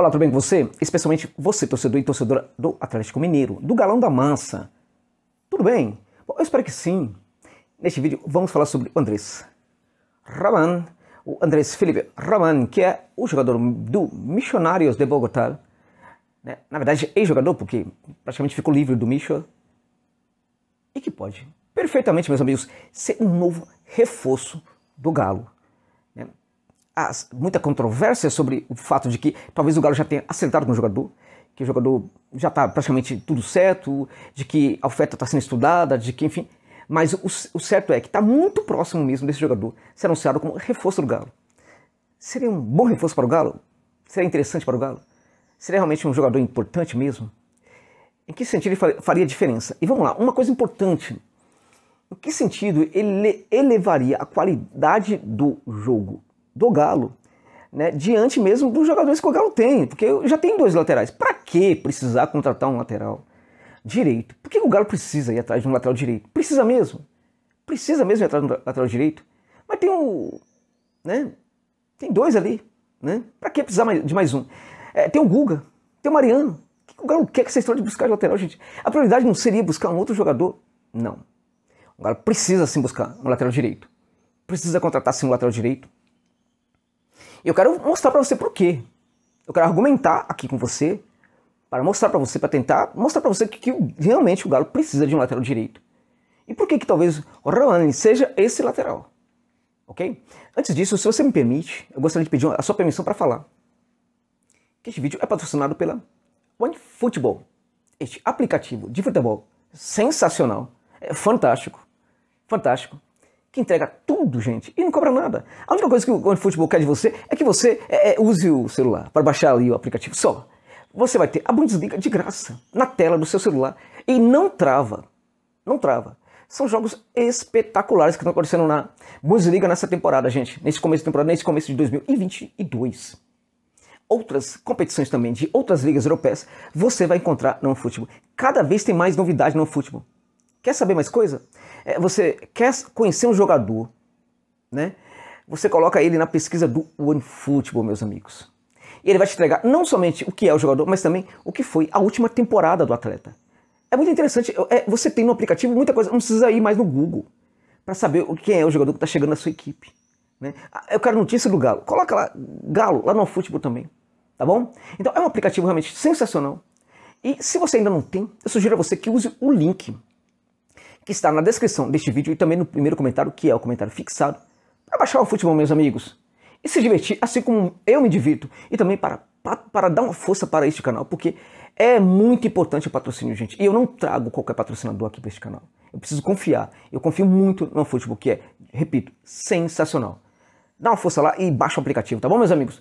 Olá, tudo bem com você? Especialmente você, torcedor e torcedora do Atlético Mineiro, do Galão da Mansa. Tudo bem? Bom, eu espero que sim. Neste vídeo vamos falar sobre o Andrés Raman, o Andrés Felipe Raman, que é o jogador do Missionários de Bogotá. Né? Na verdade, ex-jogador, porque praticamente ficou livre do Micho. E que pode, perfeitamente, meus amigos, ser um novo reforço do Galo. Né? muita controvérsia sobre o fato de que talvez o Galo já tenha acertado com o jogador, que o jogador já está praticamente tudo certo, de que a oferta está sendo estudada, de que, enfim. Mas o, o certo é que está muito próximo mesmo desse jogador ser anunciado como reforço do Galo. Seria um bom reforço para o Galo? Seria interessante para o Galo? Seria realmente um jogador importante mesmo? Em que sentido ele faria diferença? E vamos lá, uma coisa importante. Em que sentido ele elevaria a qualidade do jogo? do Galo, né, diante mesmo dos jogadores que o Galo tem, porque já tem dois laterais. Para que precisar contratar um lateral direito? Por que o Galo precisa ir atrás de um lateral direito? Precisa mesmo. Precisa mesmo ir atrás de um lateral direito. Mas tem um, né? Tem dois ali, né? Para que precisar de mais um? É, tem o Guga, tem o Mariano. O que o Galo quer que vocês história de buscar de lateral, gente? A prioridade não seria buscar um outro jogador? Não. O Galo precisa sim buscar um lateral direito. Precisa contratar sim um lateral direito e eu quero mostrar para você por quê. Eu quero argumentar aqui com você para mostrar para você, para tentar mostrar para você que, que, realmente o Galo precisa de um lateral direito. E por que que talvez o Roane seja esse lateral? Ok? Antes disso, se você me permite, eu gostaria de pedir a sua permissão para falar que este vídeo é patrocinado pela OneFootball, este aplicativo de futebol sensacional, é fantástico, fantástico, que entrega tudo, gente, e não cobra nada. A única coisa que o futebol quer de você é que você é, é use o celular para baixar ali o aplicativo. Só. Você vai ter a Bundesliga de graça na tela do seu celular e não trava. Não trava. São jogos espetaculares que estão acontecendo na Bundesliga nessa temporada, gente. Nesse começo de temporada, nesse começo de 2022 outras competições também de outras ligas europeias, você vai encontrar no futebol. Cada vez tem mais novidade no futebol. Quer saber mais coisa? É, você quer conhecer um jogador, né? Você coloca ele na pesquisa do OneFootball, meus amigos. E ele vai te entregar não somente o que é o jogador, mas também o que foi a última temporada do atleta. É muito interessante. É, você tem no aplicativo muita coisa, não precisa ir mais no Google para saber quem é o jogador que está chegando na sua equipe. Né? Ah, eu quero notícia do Galo. Coloca lá, Galo, lá no OneFootball também. Tá bom? Então é um aplicativo realmente sensacional. E se você ainda não tem, eu sugiro a você que use o link que está na descrição deste vídeo e também no primeiro comentário, que é o comentário fixado, para baixar o futebol, meus amigos, e se divertir, assim como eu me divirto, e também para, para, para dar uma força para este canal, porque é muito importante o patrocínio, gente. E eu não trago qualquer patrocinador aqui para este canal. Eu preciso confiar. Eu confio muito no futebol, que é, repito, sensacional. Dá uma força lá e baixa o aplicativo, tá bom, meus amigos?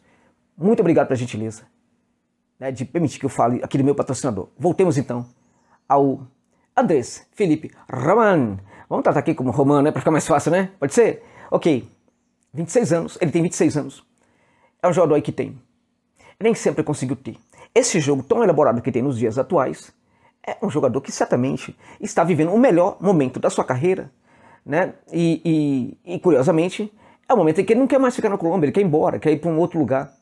Muito obrigado pela gentileza né, de permitir que eu fale aqui do meu patrocinador. Voltemos então ao Andrés Felipe Roman. Vamos tratar aqui como Romano, né? Para ficar mais fácil, né? Pode ser? Ok. 26 anos, ele tem 26 anos. É um jogador que tem. Nem sempre conseguiu ter. Esse jogo tão elaborado que tem nos dias atuais é um jogador que certamente está vivendo o melhor momento da sua carreira, né? E, e, e curiosamente, é o momento em que ele não quer mais ficar na Colômbia, ele quer ir embora, quer ir para um outro lugar.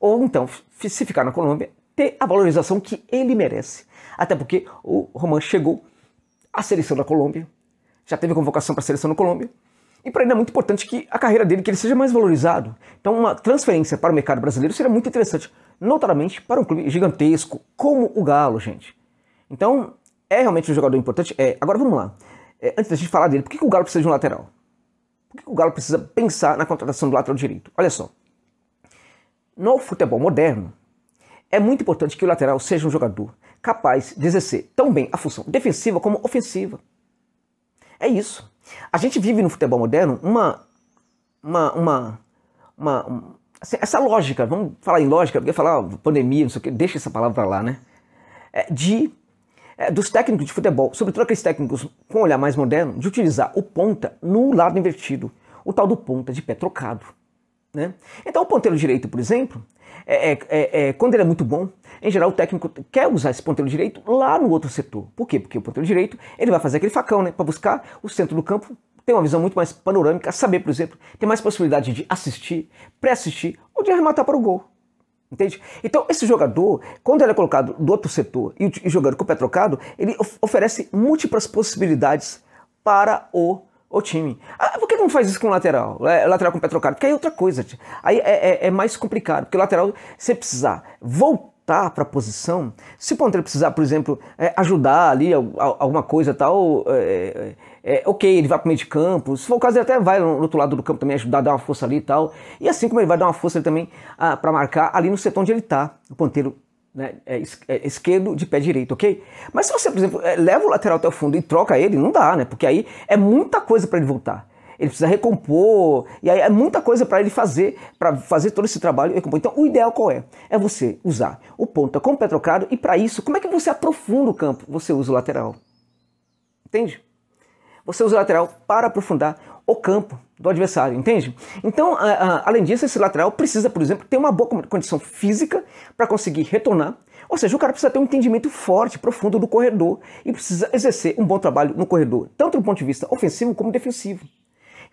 Ou então, se ficar na Colômbia, ter a valorização que ele merece. Até porque o Roman chegou a seleção da Colômbia, já teve convocação para a seleção da Colômbia. E para ele é muito importante que a carreira dele que ele seja mais valorizado. Então uma transferência para o mercado brasileiro seria muito interessante, notadamente para um clube gigantesco como o Galo, gente. Então é realmente um jogador importante. É, agora vamos lá. É, antes da gente falar dele, por que, que o Galo precisa de um lateral? Por que, que o Galo precisa pensar na contratação do lateral direito? Olha só. No futebol moderno, é muito importante que o lateral seja um jogador capaz de exercer tão bem a função defensiva como ofensiva. É isso. A gente vive no futebol moderno uma. uma, uma, uma assim, essa lógica, vamos falar em lógica, porque falar ah, pandemia, não sei o que, deixa essa palavra lá, né? É, de é, dos técnicos de futebol, sobretudo aqueles técnicos com um olhar mais moderno, de utilizar o ponta no lado invertido, o tal do ponta de pé trocado. Né? Então, o ponteiro direito, por exemplo, é, é, é, é, quando ele é muito bom, em geral o técnico quer usar esse ponteiro direito lá no outro setor. Por quê? Porque o ponteiro direito ele vai fazer aquele facão né, para buscar o centro do campo, ter uma visão muito mais panorâmica, saber, por exemplo, ter mais possibilidade de assistir, pré-assistir ou de arrematar para o gol. Entende? Então, esse jogador, quando ele é colocado do outro setor e jogando com o pé trocado, ele oferece múltiplas possibilidades para o o time. Ah, por que não faz isso com o lateral? É, lateral com o pé trocado? Porque aí é outra coisa. Aí é, é, é, mais complicado, porque o lateral, se precisar voltar para a posição, se o ponteiro precisar, por exemplo, é, ajudar ali alguma coisa tal, é, é, ok, ele vai para o meio de campo. Se for o caso, ele até vai no outro lado do campo também ajudar, dar uma força ali e tal. E assim como ele vai dar uma força também ah, para marcar ali no setor onde ele está, o ponteiro né, é, é, esquerdo de pé direito, ok? Mas se você, por exemplo, é, leva o lateral até o fundo e troca ele, não dá, né? Porque aí é muita coisa para ele voltar. Ele precisa recompor, e aí é muita coisa para ele fazer, para fazer todo esse trabalho e recompor. Então, o ideal qual é? É você usar o ponta com o pé trocado, e para isso, como é que você aprofunda o campo? Você usa o lateral. Entende? Você usa o lateral para aprofundar o campo do adversário, entende? Então, a, a, além disso, esse lateral precisa, por exemplo, ter uma boa condição física para conseguir retornar. Ou seja, o cara precisa ter um entendimento forte, profundo do corredor e precisa exercer um bom trabalho no corredor, tanto do ponto de vista ofensivo como defensivo.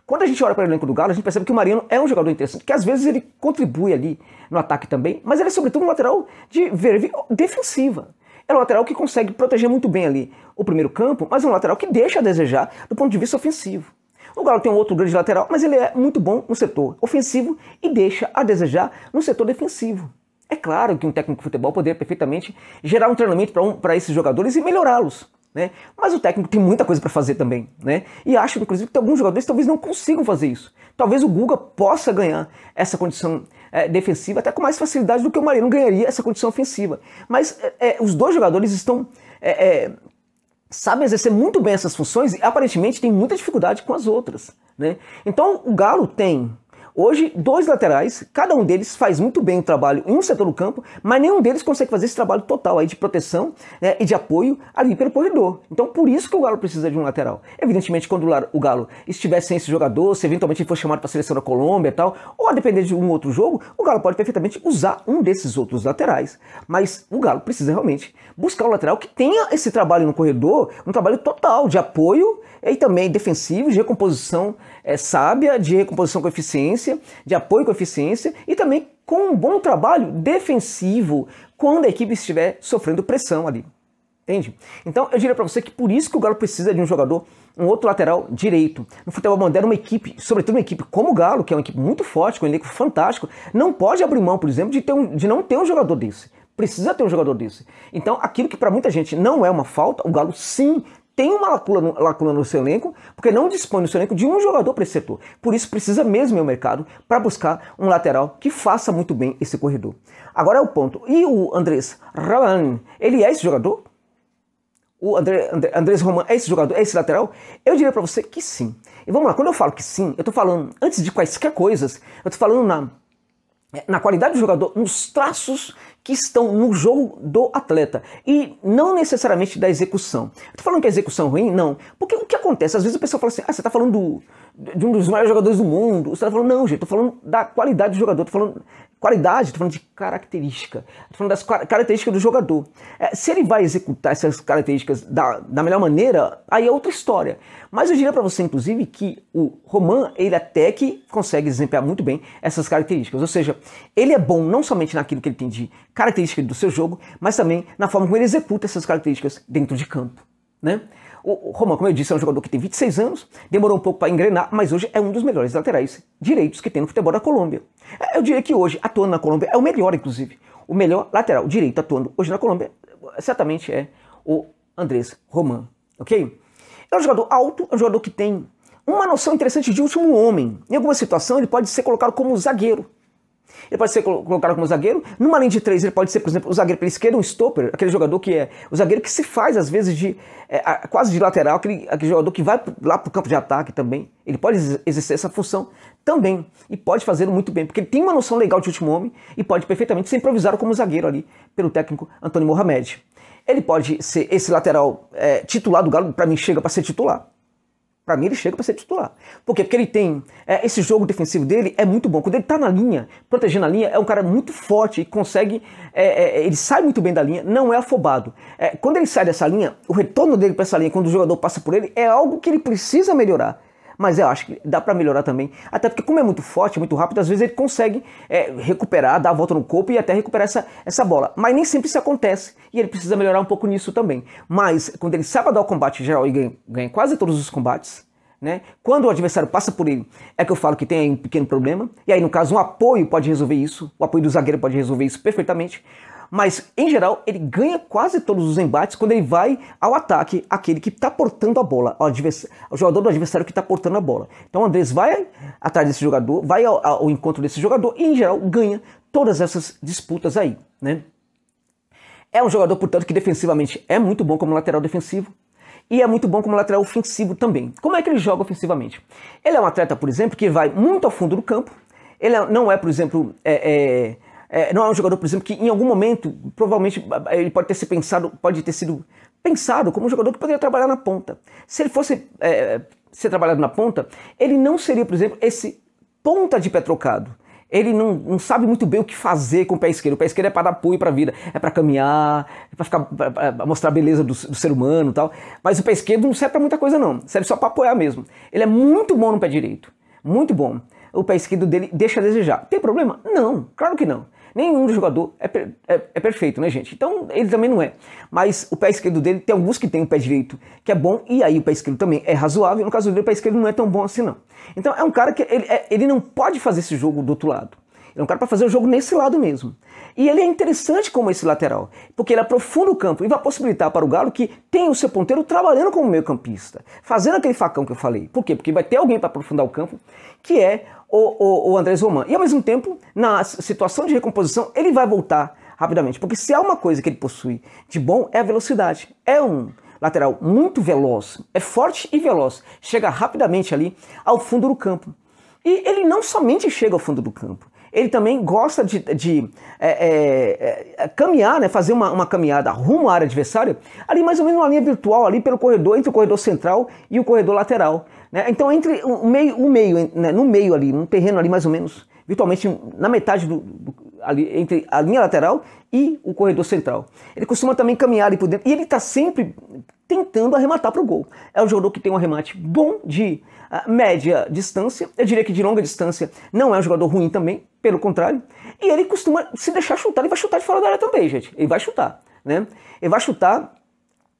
Quando a gente olha para o elenco do Galo, a gente percebe que o Mariano é um jogador interessante, que às vezes ele contribui ali no ataque também, mas ele é sobretudo um lateral de verve defensiva. É um lateral que consegue proteger muito bem ali o primeiro campo, mas é um lateral que deixa a desejar do ponto de vista ofensivo. O Galo tem um outro grande lateral, mas ele é muito bom no setor ofensivo e deixa a desejar no setor defensivo. É claro que um técnico de futebol poderia perfeitamente gerar um treinamento para um, esses jogadores e melhorá-los. Né? Mas o técnico tem muita coisa para fazer também. Né? E acho, inclusive, que alguns jogadores talvez não consigam fazer isso. Talvez o Guga possa ganhar essa condição é, defensiva até com mais facilidade do que o Marinho ganharia essa condição ofensiva. Mas é, é os dois jogadores estão é, é sabe exercer muito bem essas funções e aparentemente tem muita dificuldade com as outras. Né? Então o galo tem Hoje, dois laterais, cada um deles faz muito bem o trabalho em um setor do campo, mas nenhum deles consegue fazer esse trabalho total aí de proteção né, e de apoio ali pelo corredor. Então, por isso que o Galo precisa de um lateral. Evidentemente, quando o Galo estiver sem esse jogador, se eventualmente ele for chamado para a seleção da Colômbia e tal, ou a depender de um outro jogo, o Galo pode perfeitamente usar um desses outros laterais. Mas o Galo precisa realmente buscar um lateral que tenha esse trabalho no corredor, um trabalho total de apoio e também defensivo, de recomposição é, sábia, de recomposição com eficiência eficiência, de apoio com eficiência e também com um bom trabalho defensivo quando a equipe estiver sofrendo pressão ali. Entende? Então eu diria para você que por isso que o Galo precisa de um jogador, um outro lateral direito. No futebol moderno, uma equipe, sobretudo uma equipe como o Galo, que é uma equipe muito forte, com um elenco fantástico, não pode abrir mão, por exemplo, de, ter um, de não ter um jogador desse. Precisa ter um jogador desse. Então, aquilo que para muita gente não é uma falta, o Galo sim tem uma lacuna, lacuna, no seu elenco, porque não dispõe no seu elenco de um jogador para esse setor. Por isso precisa mesmo ir ao mercado para buscar um lateral que faça muito bem esse corredor. Agora é o ponto. E o Andrés Roman, ele é esse jogador? O André, André, Andrés Roman é esse jogador, é esse lateral? Eu diria para você que sim. E vamos lá, quando eu falo que sim, eu estou falando, antes de quaisquer coisas, eu estou falando na na qualidade do jogador, nos traços que estão no jogo do atleta e não necessariamente da execução. Estou falando que a é execução é ruim? Não. Porque o que acontece? Às vezes o pessoal fala assim: ah, você está falando do, de um dos maiores jogadores do mundo. Você está falando, não, gente, estou falando da qualidade do jogador, estou falando qualidade, estou falando de característica, estou falando das características do jogador. É, se ele vai executar essas características da, da melhor maneira, aí é outra história. Mas eu diria para você, inclusive, que o Roman, ele até que consegue desempenhar muito bem essas características. Ou seja, ele é bom não somente naquilo que ele tem de características do seu jogo, mas também na forma como ele executa essas características dentro de campo. Né? O Roman, como eu disse, é um jogador que tem 26 anos, demorou um pouco para engrenar, mas hoje é um dos melhores laterais direitos que tem no futebol da Colômbia. É, eu diria que hoje, atuando na Colômbia, é o melhor, inclusive. O melhor lateral direito atuando hoje na Colômbia certamente é o Andrés Roman, ok? É um jogador alto, é um jogador que tem uma noção interessante de último homem. Em alguma situação, ele pode ser colocado como zagueiro. Ele pode ser colocado como zagueiro. Numa linha de três, ele pode ser, por exemplo, o zagueiro pela esquerda, um stopper, aquele jogador que é o zagueiro que se faz, às vezes, de é, quase de lateral, aquele, aquele jogador que vai lá para o campo de ataque também. Ele pode exercer essa função também. E pode fazer muito bem, porque ele tem uma noção legal de último homem e pode perfeitamente ser improvisado como zagueiro ali pelo técnico Antônio Mohamed. Ele pode ser esse lateral é, titular do Galo, para mim chega para ser titular. Para mim, ele chega para ser titular. Por quê? Porque ele tem. É, esse jogo defensivo dele é muito bom. Quando ele está na linha, protegendo a linha, é um cara muito forte e consegue. É, é, é ele sai muito bem da linha, não é afobado. É, quando ele sai dessa linha, o retorno dele para essa linha, quando o jogador passa por ele, é algo que ele precisa melhorar. Mas eu acho que dá para melhorar também. Até porque, como é muito forte, muito rápido, às vezes ele consegue é, recuperar, dar a volta no corpo e até recuperar essa, essa bola. Mas nem sempre isso acontece e ele precisa melhorar um pouco nisso também. Mas quando ele sabe dar o combate geral e ganha, ganha quase todos os combates, né? Quando o adversário passa por ele, é que eu falo que tem aí um pequeno problema. E aí, no caso, um apoio pode resolver isso. O apoio do zagueiro pode resolver isso perfeitamente mas em geral ele ganha quase todos os embates quando ele vai ao ataque, aquele que está portando a bola, o, o, jogador do adversário que está portando a bola. Então o Andrés vai atrás desse jogador, vai ao, ao encontro desse jogador e em geral ganha todas essas disputas aí, né? É um jogador, portanto, que defensivamente é muito bom como lateral defensivo, e é muito bom como lateral ofensivo também. Como é que ele joga ofensivamente? Ele é um atleta, por exemplo, que vai muito ao fundo do campo. Ele é, não é, por exemplo, é, é, é, não é um jogador, por exemplo, que em algum momento, provavelmente, ele pode ter se pensado, pode ter sido pensado como um jogador que poderia trabalhar na ponta. Se ele fosse é, ser trabalhado na ponta, ele não seria, por exemplo, esse ponta de pé trocado. Ele não, não sabe muito bem o que fazer com o pé esquerdo. O pé esquerdo é para dar apoio para a vida, é para caminhar, é para é, é, mostrar a beleza do, do ser humano e tal. Mas o pé esquerdo não serve para muita coisa não, serve só para apoiar mesmo. Ele é muito bom no pé direito, muito bom. O pé esquerdo dele deixa a desejar. Tem problema? Não, claro que não. Nenhum jogador é, per é, é, perfeito, né, gente? Então ele também não é. Mas o pé esquerdo dele tem alguns que tem o pé direito que é bom, e aí o pé esquerdo também é razoável. No caso dele, o pé esquerdo não é tão bom assim, não. Então é um cara que ele, é, ele não pode fazer esse jogo do outro lado. Ele é um cara para fazer o jogo nesse lado mesmo. E ele é interessante como esse lateral, porque ele aprofunda o campo e vai possibilitar para o Galo que tem o seu ponteiro trabalhando como meio-campista, fazendo aquele facão que eu falei. Por quê? Porque vai ter alguém para aprofundar o campo, que é o, o, o Andrés Roman. E ao mesmo tempo, na situação de recomposição, ele vai voltar rapidamente. Porque se há uma coisa que ele possui de bom é a velocidade. É um lateral muito veloz, é forte e veloz, chega rapidamente ali ao fundo do campo. E ele não somente chega ao fundo do campo, ele também gosta de, de é, é, é, caminhar, né, fazer uma, uma, caminhada rumo à área adversária, ali mais ou menos uma linha virtual, ali pelo corredor, entre o corredor central e o corredor lateral. Né? Então, entre o meio, o meio né, no meio ali, um terreno ali mais ou menos, virtualmente na metade do, do, ali, entre a linha lateral e o corredor central. Ele costuma também caminhar ali por dentro e ele está sempre tentando arrematar para o gol. É um jogador que tem um arremate bom de ah, média distância, eu diria que de longa distância não é um jogador ruim também, pelo contrário. E ele costuma se deixar chutar, ele vai chutar de fora da área também, gente. Ele vai chutar, né? Ele vai chutar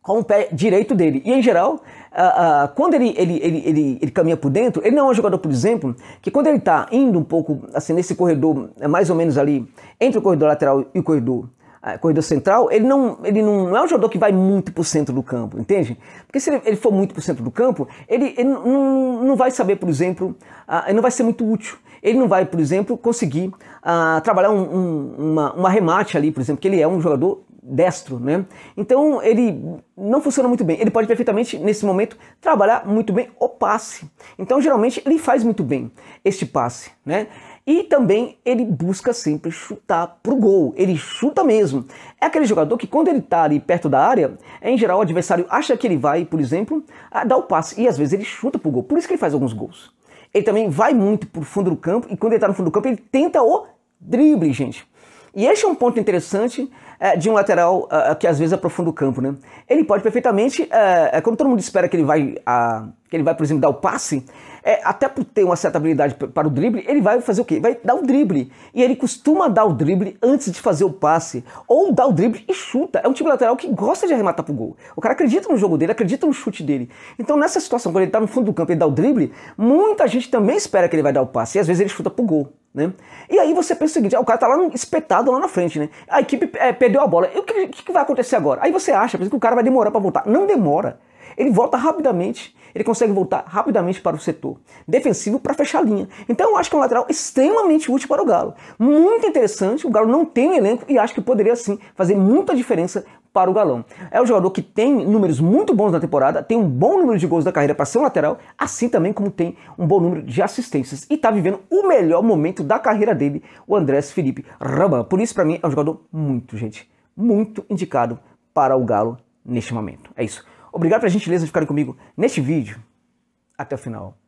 com o pé direito dele. E em geral, uh, uh, quando ele, ele, ele, ele, ele caminha por dentro, ele não é um jogador, por exemplo, que quando ele está indo um pouco assim nesse corredor, é mais ou menos ali, entre o corredor lateral e o corredor corredor central, ele não, ele não, é um jogador que vai muito para o centro do campo, entende? Porque se ele, ele for muito para o centro do campo, ele, ele não, não, vai saber, por exemplo, uh, ele não vai ser muito útil. Ele não vai, por exemplo, conseguir uh, trabalhar um, um, uma, uma remate ali, por exemplo, que ele é um jogador destro, né? Então ele não funciona muito bem. Ele pode perfeitamente, nesse momento, trabalhar muito bem o passe. Então, geralmente, ele faz muito bem este passe, né? E também ele busca sempre chutar pro gol, ele chuta mesmo. É aquele jogador que quando ele tá ali perto da área, em geral o adversário acha que ele vai, por exemplo, dar o passe e às vezes ele chuta pro gol. Por isso que ele faz alguns gols. Ele também vai muito pro fundo do campo e quando ele tá no fundo do campo, ele tenta o drible, gente. E esse é um ponto interessante é, de um lateral uh, que às vezes aprofunda é o campo, né? Ele pode perfeitamente, uh, quando todo mundo espera que ele vai, uh, que ele vai, por exemplo, dar o passe, é, até por ter uma certa habilidade para o drible, ele vai fazer o quê? Vai dar o drible. E ele costuma dar o drible antes de fazer o passe. Ou dá o drible e chuta. É um time lateral que gosta de arrematar pro gol. O cara acredita no jogo dele, acredita no chute dele. Então nessa situação, quando ele tá no fundo do campo e dá o drible, muita gente também espera que ele vai dar o passe. E às vezes ele chuta pro gol. Né? E aí você pensa o seguinte, ah, o cara tá lá no, espetado lá na frente, né? A equipe é, perdeu a bola. E o que, que, vai acontecer agora? Aí você acha, por exemplo, que o cara vai demorar para voltar. Não demora ele volta rapidamente, ele consegue voltar rapidamente para o setor defensivo para fechar a linha. Então eu acho que é um lateral extremamente útil para o Galo. Muito interessante, o Galo não tem um elenco e acho que poderia sim fazer muita diferença para o Galão. É um jogador que tem números muito bons na temporada, tem um bom número de gols da carreira para ser um lateral, assim também como tem um bom número de assistências. E está vivendo o melhor momento da carreira dele, o Andrés Felipe Raban. Por isso, para mim, é um jogador muito, gente, muito indicado para o Galo neste momento. É isso. Obrigado pela gentileza de ficarem comigo neste vídeo até o final.